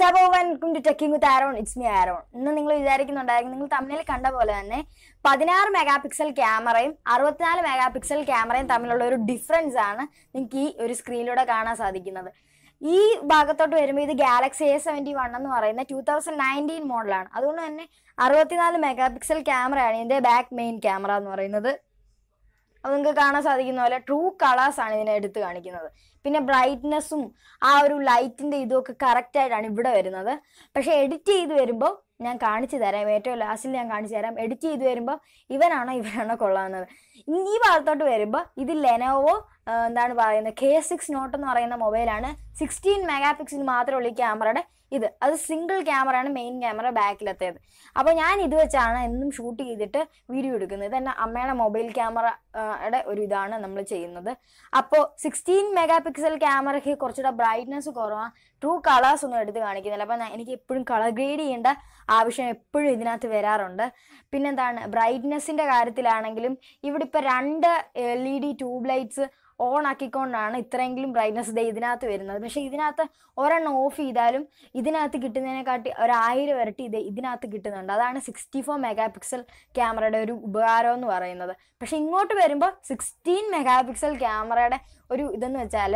ടെക്കിംഗ് with Aaron it's me Aaron ഇന്ന് നിങ്ങൾ വിചാരിക്കുന്നുണ്ടായിരിക്കും നിങ്ങൾ തമ്മിൽ കണ്ട പോലെ തന്നെ പതിനാറ് മെഗാ പിക്സൽ ക്യാമറയും അറുപത്തിനാല് മെഗാ പിക്സൽ ക്യാമറയും തമ്മിലുള്ള ഒരു ഡിഫറൻസ് ആണ് നിങ്ങൾക്ക് ഈ ഒരു സ്ക്രീനിലൂടെ കാണാൻ സാധിക്കുന്നത് ഈ ഭാഗത്തോട്ട് വരുമ്പോൾ ഇത് ഗാലക്സി എ സെവൻറ്റി വൺ എന്ന് പറയുന്ന ടൂ തൗസൻഡ് നയൻറ്റീൻ മോഡലാണ് അതുകൊണ്ട് തന്നെ അറുപത്തിനാല് മെഗാ പിക്സൽ ക്യാമറയാണ് ഇതിൻ്റെ ബാക്ക് മെയിൻ ക്യാമറ എന്ന് പറയുന്നത് അപ്പോൾ നിങ്ങൾക്ക് കാണാൻ സാധിക്കുന്ന പോലെ ട്രൂ കളേഴ്സാണ് ഇതിനെ എടുത്ത് കാണിക്കുന്നത് പിന്നെ ബ്രൈറ്റ്നെസ്സും ആ ഒരു ലൈറ്റിൻ്റെ ഇതുമൊക്കെ കറക്റ്റായിട്ടാണ് ഇവിടെ വരുന്നത് പക്ഷേ എഡിറ്റ് ചെയ്ത് വരുമ്പോൾ ഞാൻ കാണിച്ചു തരാം ഏറ്റവും ലാസ്റ്റിൽ ഞാൻ കാണിച്ചു തരാം എഡിറ്റ് ചെയ്ത് വരുമ്പോൾ ഇവനാണോ ഇവനാണോ കൊള്ളാവുന്നത് ഈ ഭാഗത്തോട്ട് വരുമ്പോൾ ഇത് ലെനോവോ എന്താണ് പറയുന്നത് കെ സിക്സ് നോട്ട് എന്ന് പറയുന്ന മൊബൈലാണ് സിക്സ്റ്റീൻ മെഗാ പിക്സിൽ മാത്രമേ ഉള്ളൂ ഈ ക്യാമറയുടെ ഇത് അത് സിംഗിൾ ക്യാമറയാണ് മെയിൻ ക്യാമറ ബാക്കിലെത്തിയത് അപ്പോൾ ഞാൻ ഇത് വെച്ചാണ് എന്നും ഷൂട്ട് ചെയ്തിട്ട് വീഡിയോ എടുക്കുന്നത് ഇതെന്നെ അമ്മയുടെ മൊബൈൽ ക്യാമറയുടെ ഒരു ഇതാണ് നമ്മൾ ചെയ്യുന്നത് അപ്പോൾ സിക്സ്റ്റീൻ മെഗാ പിക്സൽ ക്യാമറയ്ക്ക് കുറച്ചുകൂടെ ബ്രൈറ്റ്നസ് കുറവാണ് ട്രൂ കളേഴ്സ് ഒന്നും എടുത്ത് കാണിക്കുന്നില്ല അപ്പം എനിക്ക് എപ്പോഴും കളർ ഗ്രേഡ് ചെയ്യേണ്ട ആവശ്യം എപ്പോഴും ഇതിനകത്ത് വരാറുണ്ട് പിന്നെന്താണ് ബ്രൈറ്റ്നെസ്സിൻ്റെ കാര്യത്തിലാണെങ്കിലും ഇവിടെ ഇപ്പോൾ രണ്ട് L E D tube lights on ആക്കിക്കൊണ്ടാണ് ഇത്രയെങ്കിലും ബ്രൈറ്റ്നസ് ദേ ഇതിനകത്ത് വരുന്നത് പക്ഷേ ഇതിനകത്ത് ഒരെണ്ണം ഓഫ് ചെയ്താലും ഇതിനകത്ത് കിട്ടുന്നതിനെക്കാട്ടി ഒരായിരം ഇരട്ടി ഇത് ഇതിനകത്ത് കിട്ടുന്നുണ്ട് അതാണ് സിക്സ്റ്റി ഫോർ മെഗാ പിക്സൽ ക്യാമറയുടെ ഒരു ഉപകാരം എന്ന് പറയുന്നത് പക്ഷേ ഇങ്ങോട്ട് വരുമ്പോൾ സിക്സ്റ്റീൻ മെഗാ പിക്സൽ ക്യാമറയുടെ ഒരു ഇതെന്ന് വെച്ചാൽ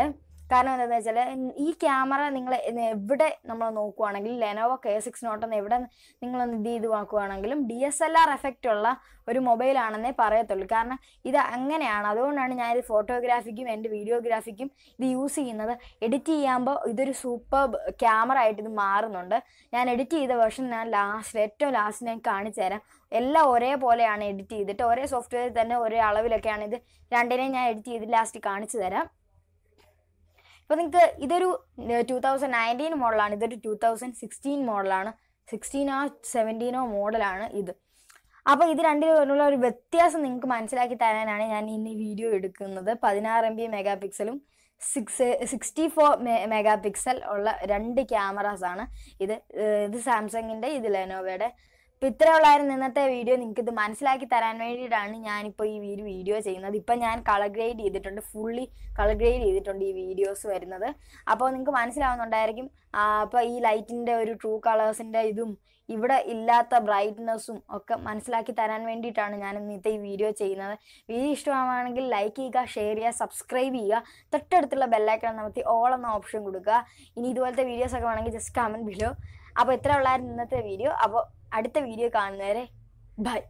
കാരണം എന്താണെന്ന് വെച്ചാൽ ഈ ക്യാമറ നിങ്ങൾ എവിടെ നമ്മൾ നോക്കുവാണെങ്കിൽ ലെനോവോ കെ സിക്സ് നോട്ടെന്ന് എവിടെ നിങ്ങളൊന്ന് ഇത് ഇത് വാക്കുവാണെങ്കിലും D S L R effect ഉള്ള ഒരു മൊബൈലാണെന്നേ പറയത്തുള്ളൂ കാരണം ഇത് അങ്ങനെയാണ് അതുകൊണ്ടാണ് ഞാൻ ഇത് ഫോട്ടോഗ്രാഫിക്കും എൻ്റെ വീഡിയോഗ്രാഫിക്കും ഇത് യൂസ് ചെയ്യുന്നത് എഡിറ്റ് ചെയ്യുമ്പോൾ ഇതൊരു സൂപ്പർ ക്യാമറ ആയിട്ട് ഇത് മാറുന്നുണ്ട് ഞാൻ എഡിറ്റ് ചെയ്ത വേർഷൻ ഞാൻ ലാസ്റ്റ് ഏറ്റവും ലാസ്റ്റ് ഞാൻ കാണിച്ചു തരാം എല്ലാം ഒരേപോലെയാണ് എഡിറ്റ് ചെയ്തിട്ട് ഒരേ സോഫ്റ്റ്വെയറിൽ തന്നെ ഒരേ അളവിലൊക്കെയാണ് ഇത് രണ്ടിനെയും ഞാൻ എഡിറ്റ് ചെയ്ത് ലാസ്റ്റ് കാണിച്ചു തരാം ഇപ്പോൾ നിങ്ങൾക്ക് ഇതൊരു ടു തൗസൻഡ് നയൻറ്റീൻ മോഡലാണ് ഇതൊരു ടു തൗസൻഡ് സിക്സ്റ്റീൻ മോഡലാണ് സിക്സ്റ്റീനോ സെവൻറ്റീനോ മോഡലാണ് ഇത് അപ്പോൾ ഇത് രണ്ടിലുള്ള ഒരു വ്യത്യാസം നിങ്ങൾക്ക് മനസ്സിലാക്കി തരാനാണ് ഞാൻ ഇന്ന് വീഡിയോ എടുക്കുന്നത് പതിനാറ് എം ബി മെഗാ പിക്സലും six sixty four megapixel ഉള്ള രണ്ട് ക്യാമറാസാണ് ഇത് ഇത് സാംസങ്ങിൻ്റെ ഇത് ലെനോവയുടെ ഇത്ര ഉള്ളായിരുന്നു ഇന്നത്തെ വീഡിയോ നിങ്ങൾക്ക് ഇത് മനസ്സിലാക്കി തരാൻ വേണ്ടിയിട്ടാണ് ഞാനിപ്പോൾ ഈ ഒരു വീഡിയോ ചെയ്യുന്നത് ഇപ്പൊ ഞാൻ കളർ ഗ്രേഡ് ചെയ്തിട്ടുണ്ട് ഫുള്ളി കളർ ഗ്രേഡ് ചെയ്തിട്ടുണ്ട് ഈ വീഡിയോസ് വരുന്നത് അപ്പോൾ നിങ്ങൾക്ക് മനസ്സിലാവുന്നുണ്ടായിരിക്കും അപ്പോൾ ഈ ലൈറ്റിന്റെ ഒരു ട്രൂ കളേഴ്സിന്റെ ഇതും ഇവിടെ ഇല്ലാത്ത ബ്രൈറ്റ്നെസ്സും ഒക്കെ മനസ്സിലാക്കി തരാൻ വേണ്ടിയിട്ടാണ് ഞാൻ ഇന്നത്തെ ഈ വീഡിയോ ചെയ്യുന്നത് വീഡിയോ ഇഷ്ടമാണെങ്കിൽ ലൈക്ക് ചെയ്യുക ഷെയർ ചെയ്യുക സബ്സ്ക്രൈബ് ചെയ്യുക തൊട്ടടുത്തുള്ള ബെല്ലൈക്കൺ നമുക്ക് ഓൾ എന്ന ഓപ്ഷൻ കൊടുക്കുക ഇനി ഇതുപോലത്തെ ഒക്കെ വേണമെങ്കിൽ ജസ്റ്റ് കമൻറ്റ് ബിലോ അപ്പോൾ എത്ര ഉള്ളായിരുന്നു ഇന്നത്തെ വീഡിയോ അപ്പോൾ അടുത്ത വീഡിയോ കാണുന്നവരെ ബൈ